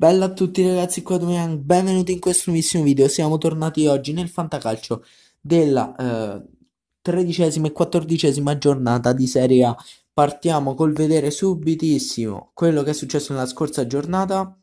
Bella a tutti ragazzi, qua Domian, benvenuti in questo nuovissimo video. Siamo tornati oggi nel fantacalcio della eh, tredicesima eh, e quattordicesima giornata di Serie A. Partiamo col vedere subitissimo quello che è successo nella scorsa giornata.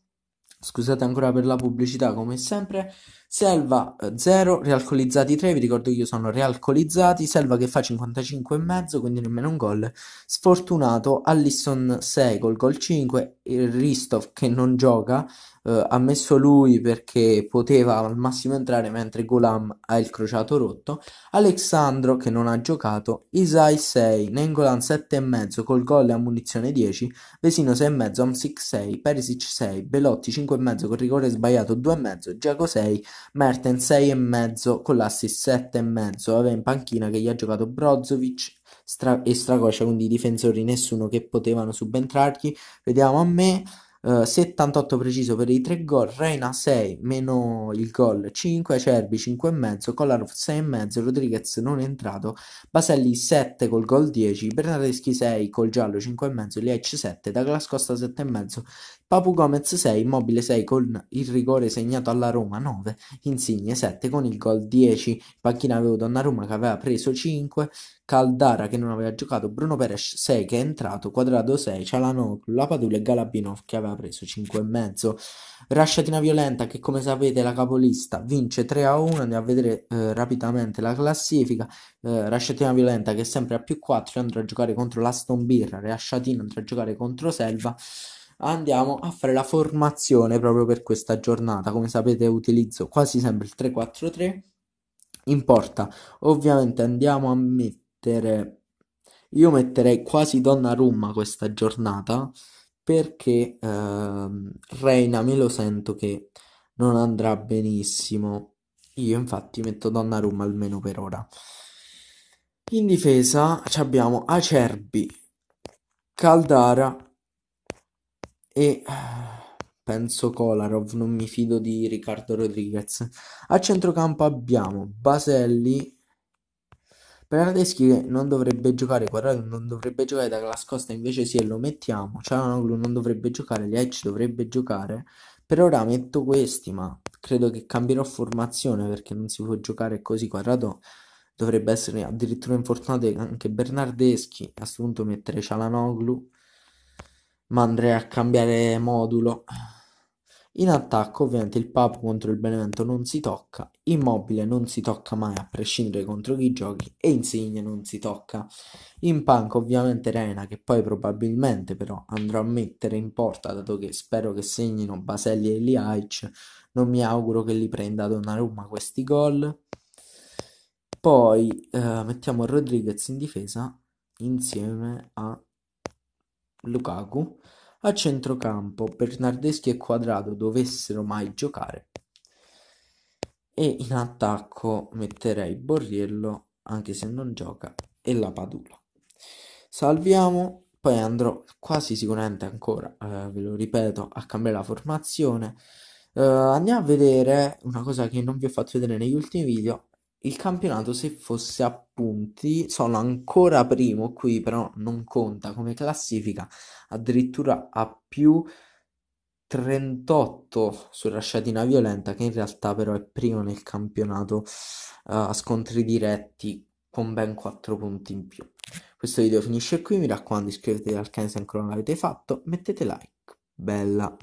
Scusate ancora per la pubblicità come sempre. Selva 0, eh, rialcolizzati 3, vi ricordo io sono rialcolizzati, Selva che fa 55,5, quindi nemmeno un gol, sfortunato, Allison 6 col gol 5, Ristov che non gioca, eh, ha messo lui perché poteva al massimo entrare mentre Golam ha il crociato rotto, Alexandro che non ha giocato, Isai 6, Nengolan 7,5 col gol e ammunizione 10, Vesino 6,5, Amsic 6, Perisic 6, Belotti 5,5 col rigore sbagliato 2,5, Giaco 6, Merten sei e mezzo con l'assist sette e mezzo, aveva in panchina che gli ha giocato Brozovic Stra- e Stracoscia, quindi difensori nessuno che potevano subentrargli. Vediamo a me 78 eh, preciso per i 3 gol, Reina 6 meno il gol 5, Cerbi 5 e 5,5, Kolarov mezzo, Rodriguez non è entrato, Baselli 7 col gol 10, Bernardeschi 6 col giallo 5,5, Liec 7, Douglas Costa 7,5, Papu Gomez 6, Immobile 6 con il rigore segnato alla Roma 9, Insigne 7 con il gol 10, Panchina avevo Donnarumma che aveva preso 5, Caldara che non aveva giocato, Bruno Peres 6 che è entrato, Quadrado 6, Cialanoglu, Lapadula e Galabinov che aveva aveva preso mezzo. Rasciatina Violenta, che come sapete è la capolista, vince 3 a 1. Andiamo a vedere eh, rapidamente la classifica. Eh, Rasciatina Violenta, che è sempre a più 4, andrà a giocare contro l'Aston Birra. Rasciatina andrà a giocare contro Selva andiamo a fare la formazione proprio per questa giornata. Come sapete utilizzo quasi sempre il 3-4-3 in porta. Ovviamente andiamo a mettere io metterei quasi Donnarumma questa giornata perché ehm, Reina me lo sento che non andrà benissimo. Io infatti metto Donnarumma almeno per ora. In difesa abbiamo Acerbi, Caldara e penso Kolarov, non mi fido di Riccardo Rodriguez. A centrocampo abbiamo Baselli, Bernardeschi non dovrebbe giocare, Quadrato non dovrebbe giocare, Douglas Costa invece sì e lo mettiamo, Cialanoglu non dovrebbe giocare, Liech dovrebbe giocare. Per ora metto questi, ma credo che cambierò formazione perché non si può giocare così. Quadrato dovrebbe essere addirittura infortunato anche Bernardeschi. A questo punto mettere Cialanoglu, ma andrei a cambiare modulo. In attacco ovviamente il Papo contro il Benevento non si tocca, Immobile non si tocca mai a prescindere contro chi giochi e Insigne non si tocca. In panca ovviamente Reina, che poi probabilmente però andrò a mettere in porta dato che spero che segnino Baselli e Liaic, non mi auguro che li prenda Donnarumma questi gol. Poi eh, mettiamo Rodriguez in difesa insieme a Lukaku a centrocampo Bernardeschi e Quadrado dovessero mai giocare e in attacco metterei Borriello, anche se non gioca, e la Padula. Salviamo, poi andrò quasi sicuramente ancora, eh, ve lo ripeto, a cambiare la formazione. Eh, andiamo a vedere una cosa che non vi ho fatto vedere negli ultimi video, il campionato se fosse a punti, sono ancora primo qui, però non conta come classifica, addirittura a più 38 sulla sciatina violenta che in realtà però è primo nel campionato uh, a scontri diretti con ben 4 punti in più. Questo video finisce qui, mi raccomando iscrivetevi al canale se ancora non l'avete fatto, mettete like, bella!